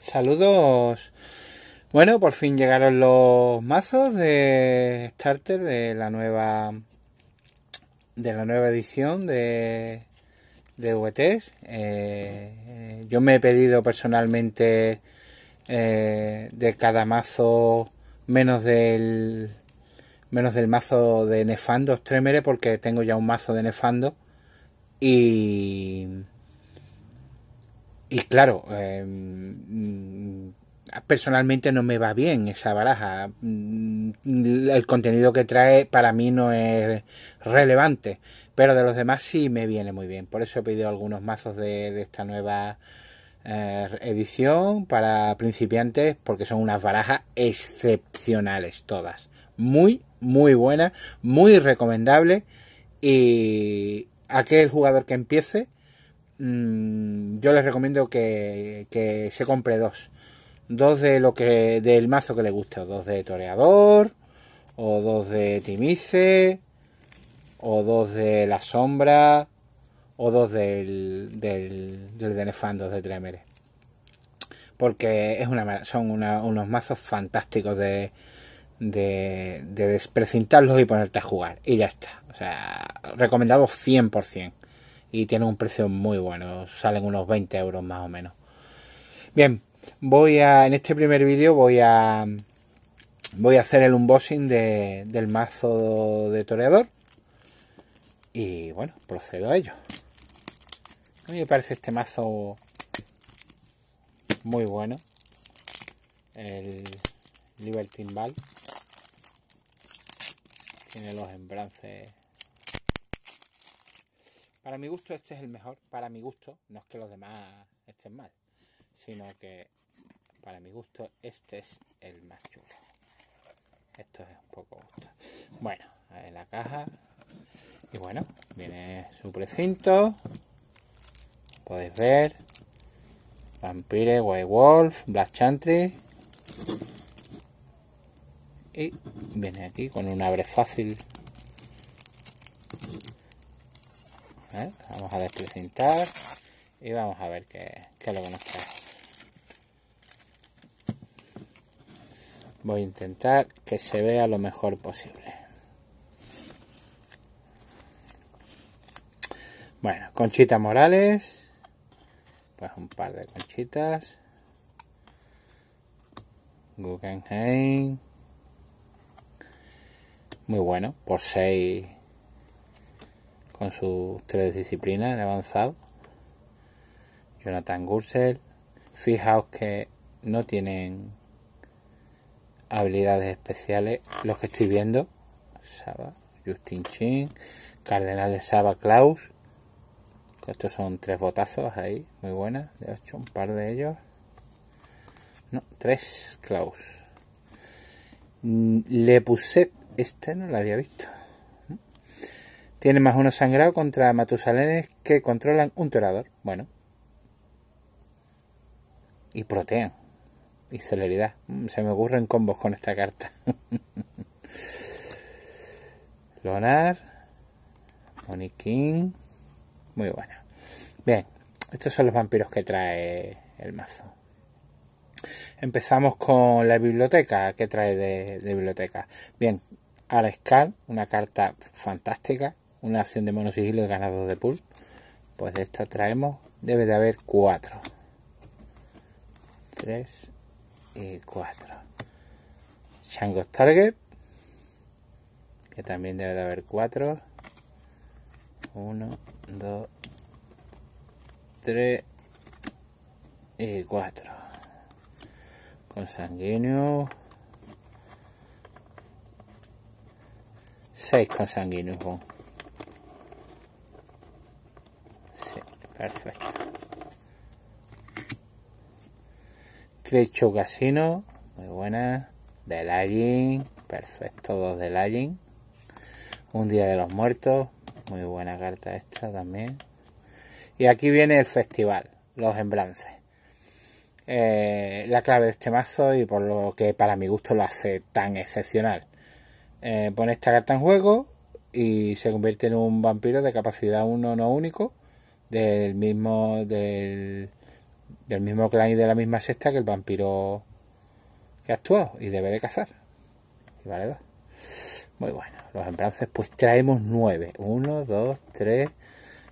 Saludos. Bueno, por fin llegaron los mazos de starter de la nueva de la nueva edición de de VTs. Eh, yo me he pedido personalmente eh, de cada mazo menos del menos del mazo de Nefando Tremere porque tengo ya un mazo de Nefando y y claro, em, mm, personalmente no me va bien esa baraja. Mm, el contenido que trae para mí no es relevante, pero de los demás sí me viene muy bien. Por eso he pedido algunos mazos de, esta nueva eh, edición para principiantes, porque son unas barajas excepcionales todas. Muy, muy buenas, muy recomendables. Y aquel jugador que empiece Mm, yo les recomiendo que, se compre dos. Dos de lo que del mazo que le o dos de toreador, o dos de timice, o dos de la sombra, o dos del, del, del dos de Tremere. Porque es una, son unos mazos fantásticos de, de, desprecintarlos y ponerte a jugar. Y ya está. O sea, recomendado 100% y tiene un precio muy bueno, salen unos 20 euros más o menos. Bien, voy a, en este primer vídeo voy a, voy a hacer el unboxing de, del mazo de toreador y bueno, procedo a ello. A mí me parece este mazo muy bueno, el Liberty Ball, tiene los embrances para mi gusto este es el mejor, para mi gusto, no es que los demás estén mal, sino que para mi gusto este es el más chulo. Esto es un poco gusto. Bueno, en la caja. Y bueno, viene su precinto. Podéis ver. Vampire, White Wolf, Black Chantry. Y viene aquí con un abre fácil ¿eh? vamos a desprecintar y vamos a ver qué, qué lo que nos trae voy a intentar que se vea lo mejor posible bueno, Conchita Morales pues un par de conchitas Guggenheim muy bueno por 6 con sus tres disciplinas en avanzado. Jonathan Gursel. Fijaos que no tienen habilidades especiales los que estoy viendo. Saba, Justin Chin, Cardenal de Saba Klaus. Estos son tres botazos ahí, muy buenas, de hecho, un par de ellos. No, tres Klaus. Mm, Le puse, este no lo había visto. Tiene más uno sangrado contra matusalenes que controlan un torador. Bueno. Y protean. Y celeridad. Mm, se me ocurren combos con esta carta. Lonar. Moniquín. Muy buena. Bien. Estos son los vampiros que trae el mazo. Empezamos con la biblioteca. ¿Qué trae de, de biblioteca? Bien. Arescal, una carta fantástica una acción de monosigilos ganados de pulp. Pues de esta traemos. Debe de haber 4. 3 y 4. Changos Target. Que también debe de haber 4. 1, 2, 3 y 4. con Consanguinio. 6 consanguinio. 1. Perfecto. Crecho Casino, muy buena. Delagin, perfecto, dos Delagin. Un Día de los Muertos, muy buena carta esta también. Y aquí viene el festival, los Embrances eh, la clave de este mazo y por lo que para mi gusto lo hace tan excepcional. Eh, pone esta carta en juego y se convierte en un vampiro de capacidad uno no único del mismo clan y de la misma sexta que el vampiro que actuó y debe de cazar. Muy bueno. Los embrances pues traemos 9. 1, 2, 3,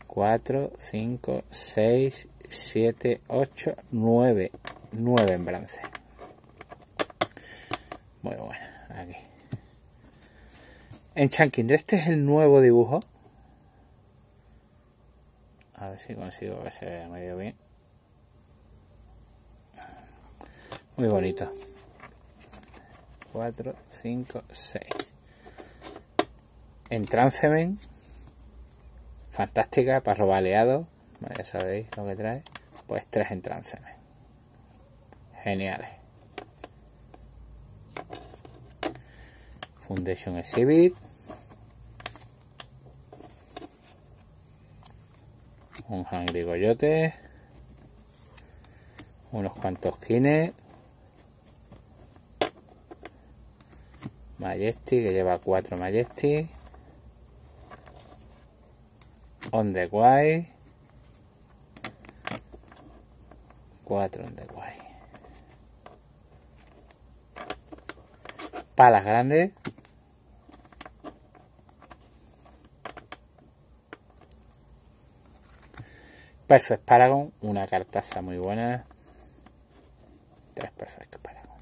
4, 5, 6, 7, 8, 9. 9 embrances Muy bueno. Aquí. Enchanting. Este es el nuevo dibujo si consigo que se vea medio bien. Muy bonito. 4, 5, 6. En Fantástica, para baleado. ya sabéis lo que trae. Pues 3 en genial Geniales. Foundation Exhibit. un Hungry coyote, unos cuantos kines, Majestic, que lleva cuatro Majestic, On the Guay, 4 On Guay, palas grandes, Perfect Paragon, una cartaza muy buena. Tres Perfect Paragon.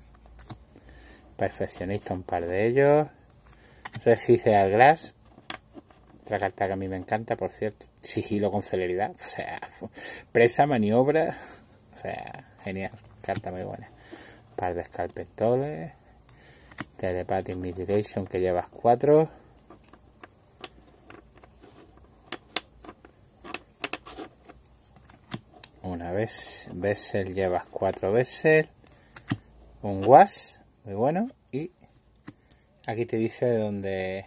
Perfeccionista, un par de ellos. Resiste al Glass. Otra carta que a mí me encanta, por cierto. Sigilo con celeridad. O sea, presa, maniobra. O sea, genial. Carta muy buena. par de escalpentoles. Telepathic Mitigation que llevas cuatro ves, Bessel llevas cuatro Bessel, un Was, muy bueno, y aquí te dice dónde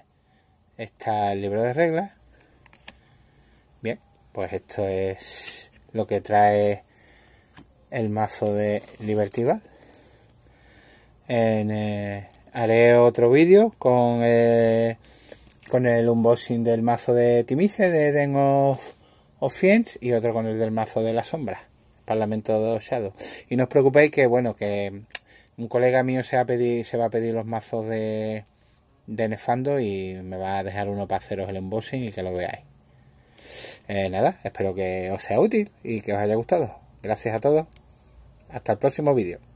está el libro de reglas. Bien, pues esto es lo que trae el mazo de Libertiva eh, haré otro vídeo con, eh, con el unboxing del mazo de Timice de Den of, of Fiends y otro con el del mazo de la sombra. Parlamento de Y no os preocupéis que, bueno, que un colega mío se va a pedir, se va a pedir los mazos de, Nefando y me va a dejar uno para haceros el embossing y que lo veáis. Eh, nada, espero que os sea útil y que os haya gustado. Gracias a todos. Hasta el próximo vídeo.